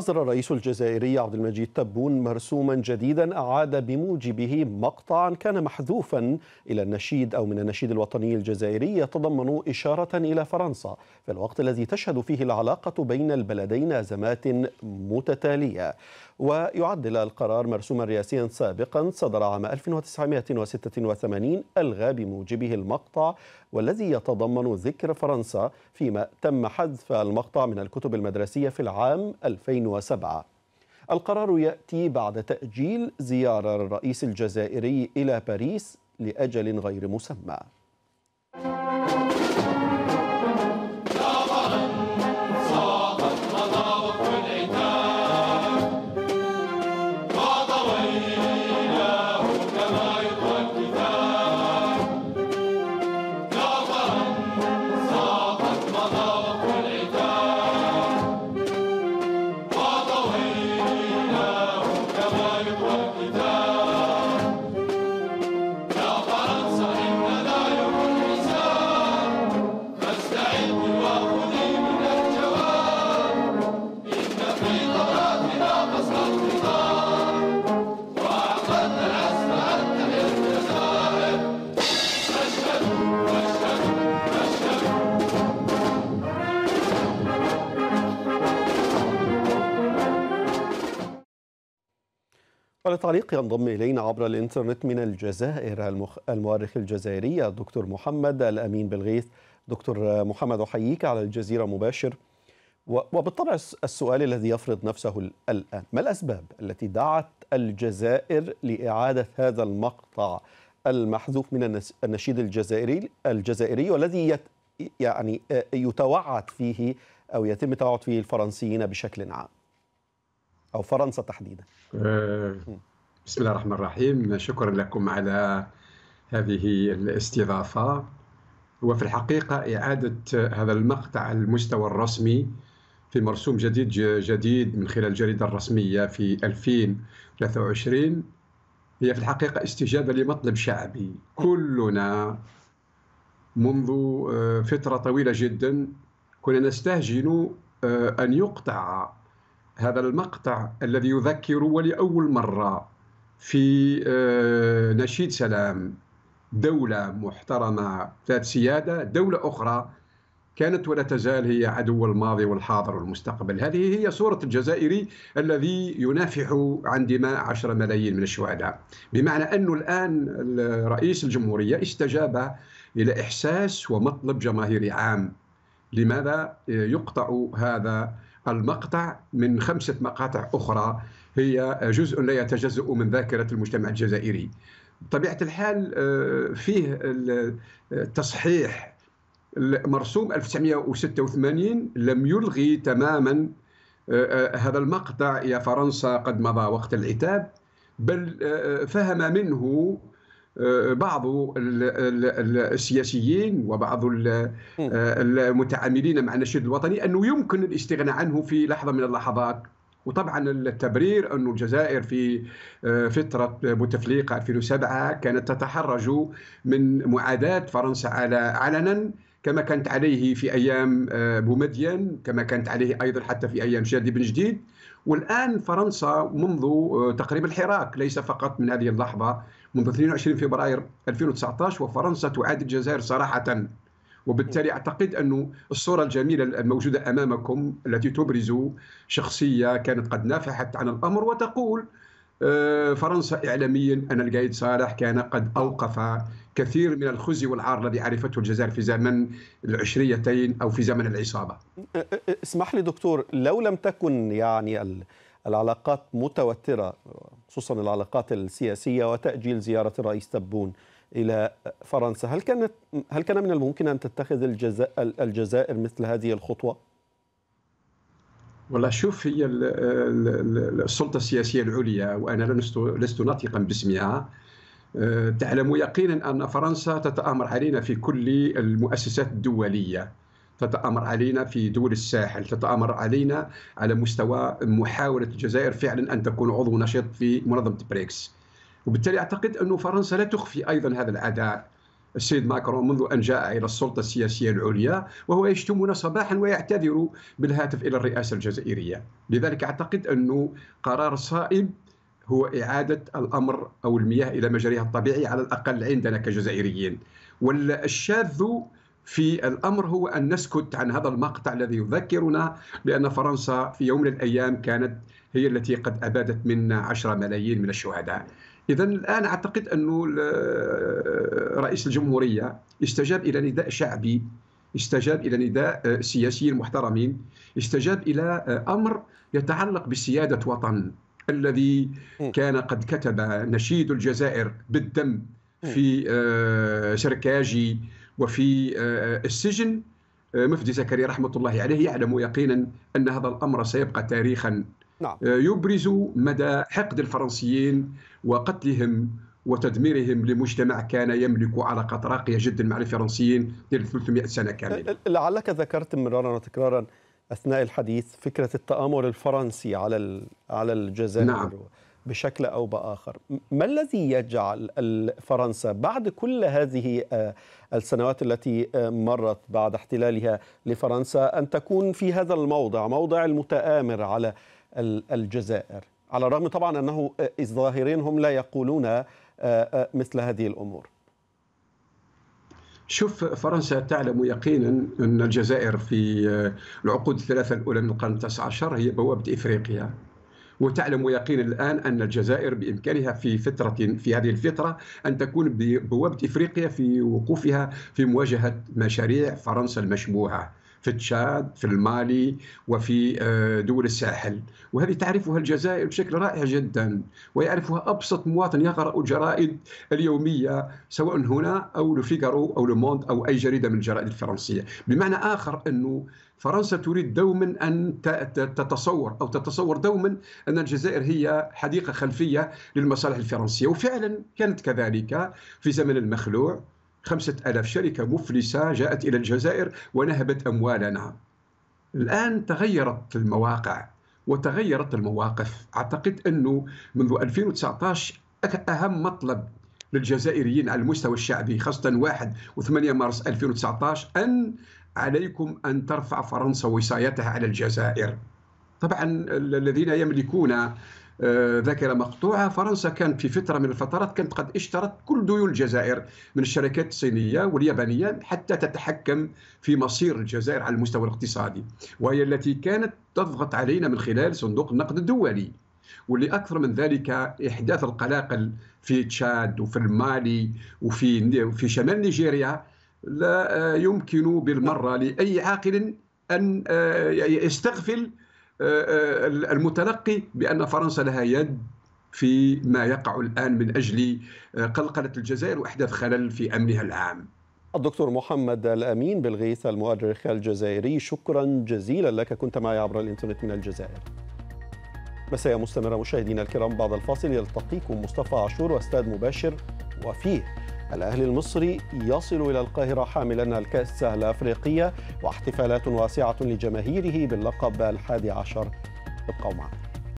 أصدر الرئيس الجزائري عبد المجيد تبون مرسوما جديدا أعاد بموجبه مقطعا كان محذوفا إلى النشيد أو من النشيد الوطني الجزائري يتضمن إشارة إلى فرنسا في الوقت الذي تشهد فيه العلاقة بين البلدين أزمات متتالية ويعدل القرار مرسوما رئاسيا سابقا صدر عام 1986 ألغى بموجبه المقطع والذي يتضمن ذكر فرنسا فيما تم حذف المقطع من الكتب المدرسية في العام 2000 2007 القرار يأتي بعد تأجيل زيارة الرئيس الجزائري إلى باريس لأجل غير مسمى ولتعليق ينضم إلينا عبر الإنترنت من الجزائر المخ... المؤرخ الجزائري الدكتور محمد الأمين بالغيث دكتور محمد أحييك على الجزيرة مباشر وبالطبع السؤال الذي يفرض نفسه الآن ما الأسباب التي دعت الجزائر لإعادة هذا المقطع المحذوف من النشيد الجزائري الجزائري والذي يت يعني آه، يتوعد فيه أو يتم توعد فيه الفرنسيين بشكل عام او فرنسا تحديدا آه، بسم الله الرحمن الرحيم شكرا لكم على هذه الاستضافه وفي الحقيقه اعاده هذا المقطع المستوى الرسمي في مرسوم جديد جديد من خلال الجريده الرسميه في 2023 هي في الحقيقه استجابه لمطلب شعبي كلنا منذ آه، فتره طويله جدا كنا نستهجن آه، ان يقطع هذا المقطع الذي يذكر ولأول مرة في آه، نشيد سلام دولة محترمة ذات سيادة دولة أخرى كانت ولا تزال هي عدو الماضي والحاضر والمستقبل هذه هي صورة الجزائري الذي ينافح عن دماء عشر ملايين من الشهداء بمعنى أنه الآن رئيس الجمهورية استجاب إلى إحساس ومطلب جماهيري عام لماذا آه، يقطع هذا المقطع من خمسة مقاطع أخرى هي جزء لا يتجزأ من ذاكرة المجتمع الجزائري بطبيعة الحال آه، فيه التصحيح مرسوم 1986 لم يلغي تماما آه، آه، هذا المقطع يا فرنسا قد مضى وقت العتاب بل فهم منه بعض السياسيين وبعض المتعاملين مع النشيد الوطني انه يمكن الاستغناء عنه في لحظه من اللحظات وطبعا التبرير أن الجزائر في آه، فترة بوتفليقة 2007 كانت تتحرج من معاداة فرنسا على علنا كما كانت عليه في أيام آه، بومدين كما كانت عليه أيضا حتى في أيام شادي بن جديد والان فرنسا منذ آه، تقريبا الحراك ليس فقط من هذه اللحظه منذ 22 فبراير 2019 وفرنسا تعادي الجزائر صراحه وبالتالي اعتقد أن الصوره الجميله الموجوده امامكم التي تبرز شخصيه كانت قد نافحت عن الامر وتقول آه، فرنسا إعلاميا أن القايد صالح كان قد أوقف كثير من الخزي والعار الذي عرفته الجزائر في زمن العشريتين أو في زمن العصابة اسمح لي دكتور لو لم تكن يعني العلاقات متوترة خصوصا العلاقات السياسية وتأجيل زيارة الرئيس تبون إلى فرنسا هل كانت هل كان من الممكن أن تتخذ الجزائر مثل هذه الخطوة؟ والله شوف هي السلطه السياسيه العليا وانا لست ناطقا باسمها أه، تعلم يقينا ان فرنسا تتامر علينا في كل المؤسسات الدوليه تتامر علينا في دول الساحل تتامر علينا على مستوى محاوله الجزائر فعلا ان تكون عضو نشيط في منظمه بريكس وبالتالي اعتقد أن فرنسا لا تخفي ايضا هذا العداء السيد ماكرون منذ أن جاء إلى السلطة السياسية العليا وهو يشتمنا صباحا ويعتذر بالهاتف إلى الرئاسة الجزائرية لذلك أعتقد أنه قرار صائب هو إعادة الأمر أو المياه إلى مجريها الطبيعي على الأقل عندنا كجزائريين والشاذ في الأمر هو أن نسكت عن هذا المقطع الذي يذكرنا بأن فرنسا في يوم من الأيام كانت هي التي قد أبادت منا 10 ملايين من الشهداء اذا الان اعتقد انه رئيس الجمهوريه استجاب الى نداء شعبي استجاب الى نداء آه، سياسيين محترمين استجاب الى آه، امر يتعلق بسياده وطن الذي كان قد كتب نشيد الجزائر بالدم في آه، سركاجي وفي السجن مفدي زكريا رحمه الله عليه يعلم يقينا ان هذا الامر سيبقى تاريخا نعم. آه، يبرز مدى حقد الفرنسيين وقتلهم وتدميرهم لمجتمع كان يملك علاقات راقيه جدا مع الفرنسيين لل 300 سنه كامله. لعلك ذكرت مرارا وتكرارا اثناء الحديث فكره التامر الفرنسي على على الجزائر نعم. بشكل او باخر. ما الذي يجعل فرنسا بعد كل هذه آه، السنوات التي آه، مرت بعد احتلالها لفرنسا ان تكون في هذا الموضع، موضع المتآمر على الجزائر على الرغم طبعا أنه الظاهرين هم لا يقولون آه، آه، مثل هذه الأمور شوف فرنسا تعلم يقينا أن الجزائر في آه، العقود الثلاثة الأولى من القرن التاسع عشر هي بوابة إفريقيا وتعلم يقينا الان ان الجزائر بامكانها في فتره في هذه الفتره ان تكون بوابه افريقيا في وقوفها في مواجهه مشاريع فرنسا المشبوهه في تشاد في المالي وفي آه، دول الساحل وهذه تعرفها الجزائر بشكل رائع جدا ويعرفها أبسط مواطن يقرأ الجرائد اليومية سواء هنا أو لفيغارو أو لوموند أو أي جريدة من الجرائد الفرنسية بمعنى آخر أنه فرنسا تريد دوما ان تتصور او تتصور دوما ان الجزائر هي حديقه خلفيه للمصالح الفرنسيه وفعلا كانت كذلك في زمن المخلوع خمسة ألاف شركة مفلسة جاءت إلى الجزائر ونهبت أموالنا الآن تغيرت المواقع وتغيرت المواقف أعتقد أنه منذ 2019 أهم مطلب للجزائريين على المستوى الشعبي خاصة 1 و8 مارس 2019 أن عليكم أن ترفع فرنسا وصايتها على الجزائر طبعا الذين يملكون آه، ذاكره مقطوعه فرنسا كانت في فتره من الفترات كانت قد اشترت كل ديون الجزائر من الشركات الصينيه واليابانيه حتى تتحكم في مصير الجزائر على المستوى الاقتصادي وهي التي كانت تضغط علينا من خلال صندوق النقد الدولي واللي اكثر من ذلك احداث القلاقل في تشاد وفي المالي وفي في شمال نيجيريا لا آه، يمكن بالمره لاي عاقل ان آه، يستغفل المتلقي بان فرنسا لها يد في ما يقع الان من اجل آه، قلقله الجزائر واحداث خلل في امنها العام. الدكتور محمد الامين بلغيث المؤرخ الجزائري شكرا جزيلا لك كنت معي عبر الانترنت من الجزائر. مساء مستمره مشاهدينا الكرام بعد الفاصل يلتقيكم مصطفى عاشور واستاذ مباشر وفيه الأهلي المصري يصل إلى القاهرة حاملا الكأس الأفريقية واحتفالات واسعة لجماهيره باللقب الحادي عشر ابقوا معنا